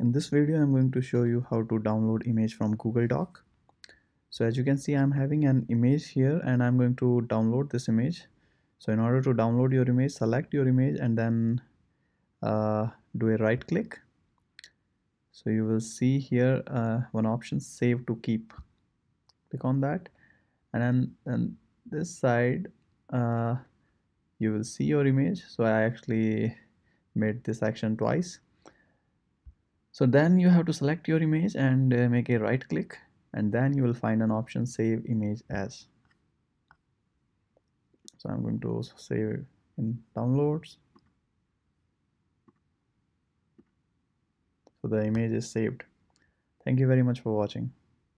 In this video, I'm going to show you how to download image from Google Doc. So as you can see, I'm having an image here and I'm going to download this image. So in order to download your image, select your image and then uh, do a right click. So you will see here uh, one option save to keep. Click on that and then and this side uh, you will see your image. So I actually made this action twice so then you have to select your image and uh, make a right click and then you will find an option save image as so I'm going to save in downloads so the image is saved thank you very much for watching